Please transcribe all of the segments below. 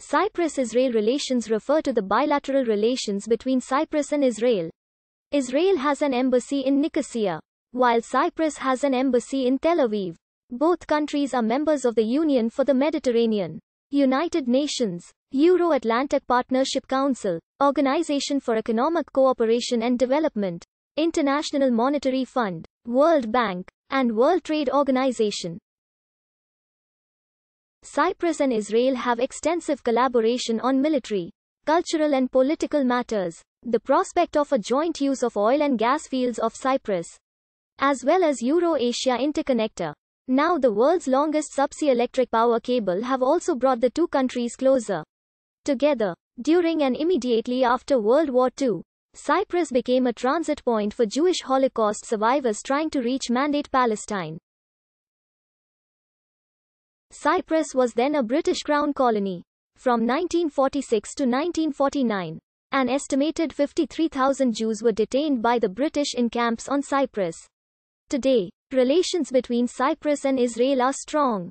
Cyprus-Israel relations refer to the bilateral relations between Cyprus and Israel. Israel has an embassy in Nicosia, while Cyprus has an embassy in Tel Aviv. Both countries are members of the Union for the Mediterranean. United Nations, Euro-Atlantic Partnership Council, Organization for Economic Cooperation and Development, International Monetary Fund, World Bank, and World Trade Organization. Cyprus and Israel have extensive collaboration on military, cultural and political matters. The prospect of a joint use of oil and gas fields of Cyprus, as well as Euro-Asia interconnector. Now the world's longest subsea electric power cable have also brought the two countries closer together. During and immediately after World War II, Cyprus became a transit point for Jewish Holocaust survivors trying to reach Mandate Palestine. Cyprus was then a British Crown colony. From 1946 to 1949, an estimated 53,000 Jews were detained by the British in camps on Cyprus. Today, relations between Cyprus and Israel are strong.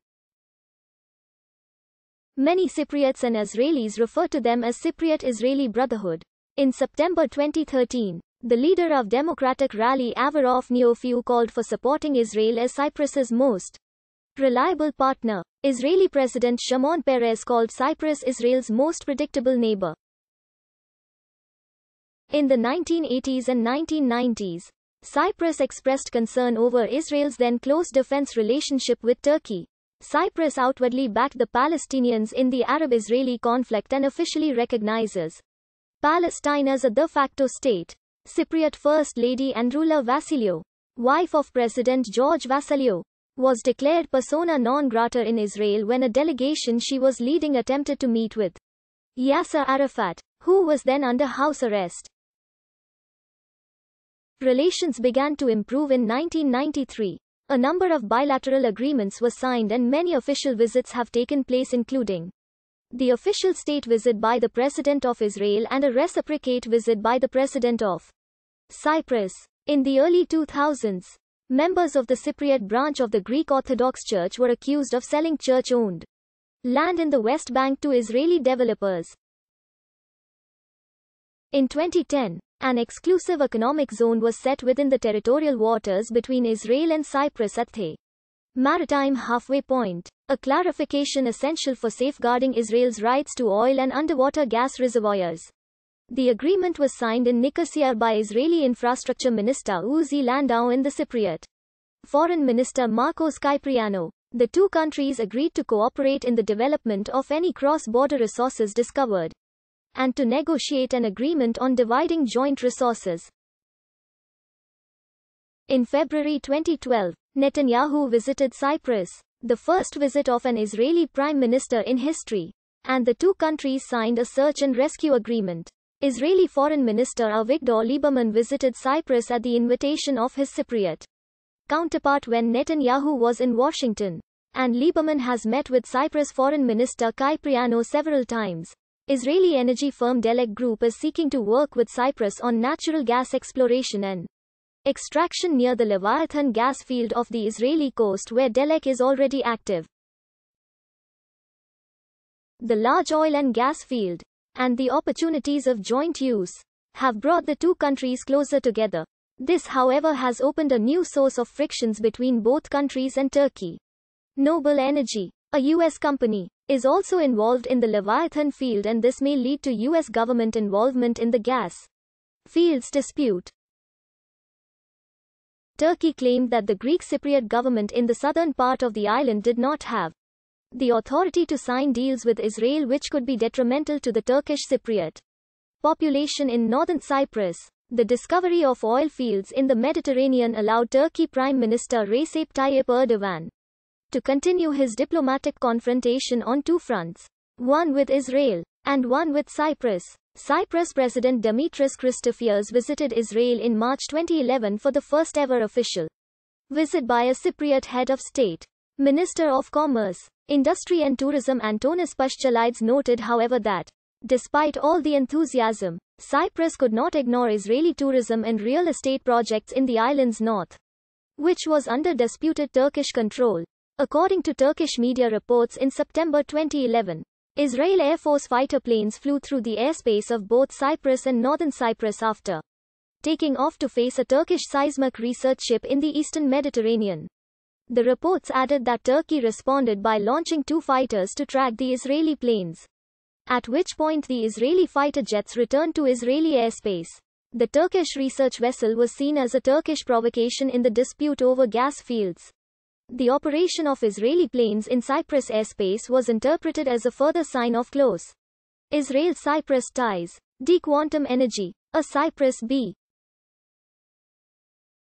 Many Cypriots and Israelis refer to them as Cypriot Israeli Brotherhood. In September 2013, the leader of Democratic rally Avarov Neofiu called for supporting Israel as Cyprus's most reliable partner. Israeli President Shimon Peres called Cyprus Israel's most predictable neighbor. In the 1980s and 1990s, Cyprus expressed concern over Israel's then close defense relationship with Turkey. Cyprus outwardly backed the Palestinians in the Arab Israeli conflict and officially recognizes Palestine as a de facto state. Cypriot First Lady Andrula Vassilio, wife of President George Vassilio, was declared persona non grata in Israel when a delegation she was leading attempted to meet with Yasser Arafat, who was then under house arrest. Relations began to improve in 1993. A number of bilateral agreements were signed and many official visits have taken place including the official state visit by the President of Israel and a reciprocate visit by the President of Cyprus. In the early 2000s, Members of the Cypriot branch of the Greek Orthodox Church were accused of selling church owned land in the West Bank to Israeli developers. In 2010, an exclusive economic zone was set within the territorial waters between Israel and Cyprus at the maritime halfway point, a clarification essential for safeguarding Israel's rights to oil and underwater gas reservoirs. The agreement was signed in Nicosia by Israeli Infrastructure Minister Uzi Landau and the Cypriot Foreign Minister Marcos Kyprianou. The two countries agreed to cooperate in the development of any cross-border resources discovered and to negotiate an agreement on dividing joint resources. In February 2012, Netanyahu visited Cyprus, the first visit of an Israeli prime minister in history, and the two countries signed a search and rescue agreement. Israeli Foreign Minister Avigdor Lieberman visited Cyprus at the invitation of his Cypriot counterpart when Netanyahu was in Washington. And Lieberman has met with Cyprus Foreign Minister Kypriano several times. Israeli energy firm Delek Group is seeking to work with Cyprus on natural gas exploration and extraction near the Leviathan gas field off the Israeli coast where Delek is already active. The large oil and gas field and the opportunities of joint use have brought the two countries closer together. This, however, has opened a new source of frictions between both countries and Turkey. Noble Energy, a U.S. company, is also involved in the Leviathan field, and this may lead to U.S. government involvement in the gas fields dispute. Turkey claimed that the Greek Cypriot government in the southern part of the island did not have the authority to sign deals with Israel which could be detrimental to the Turkish Cypriot population in northern Cyprus. The discovery of oil fields in the Mediterranean allowed Turkey Prime Minister Recep Tayyip Erdogan to continue his diplomatic confrontation on two fronts one with Israel, and one with Cyprus. Cyprus President Dimitris Christofias visited Israel in March 2011 for the first ever official visit by a Cypriot head of state. Minister of Commerce, Industry and Tourism Antonis Pashchalides noted however that, despite all the enthusiasm, Cyprus could not ignore Israeli tourism and real estate projects in the island's north, which was under disputed Turkish control. According to Turkish media reports in September 2011, Israel Air Force fighter planes flew through the airspace of both Cyprus and northern Cyprus after taking off to face a Turkish seismic research ship in the eastern Mediterranean. The reports added that Turkey responded by launching two fighters to track the Israeli planes. At which point the Israeli fighter jets returned to Israeli airspace. The Turkish research vessel was seen as a Turkish provocation in the dispute over gas fields. The operation of Israeli planes in Cyprus airspace was interpreted as a further sign of close Israel-Cyprus ties. d Quantum Energy, a Cyprus B.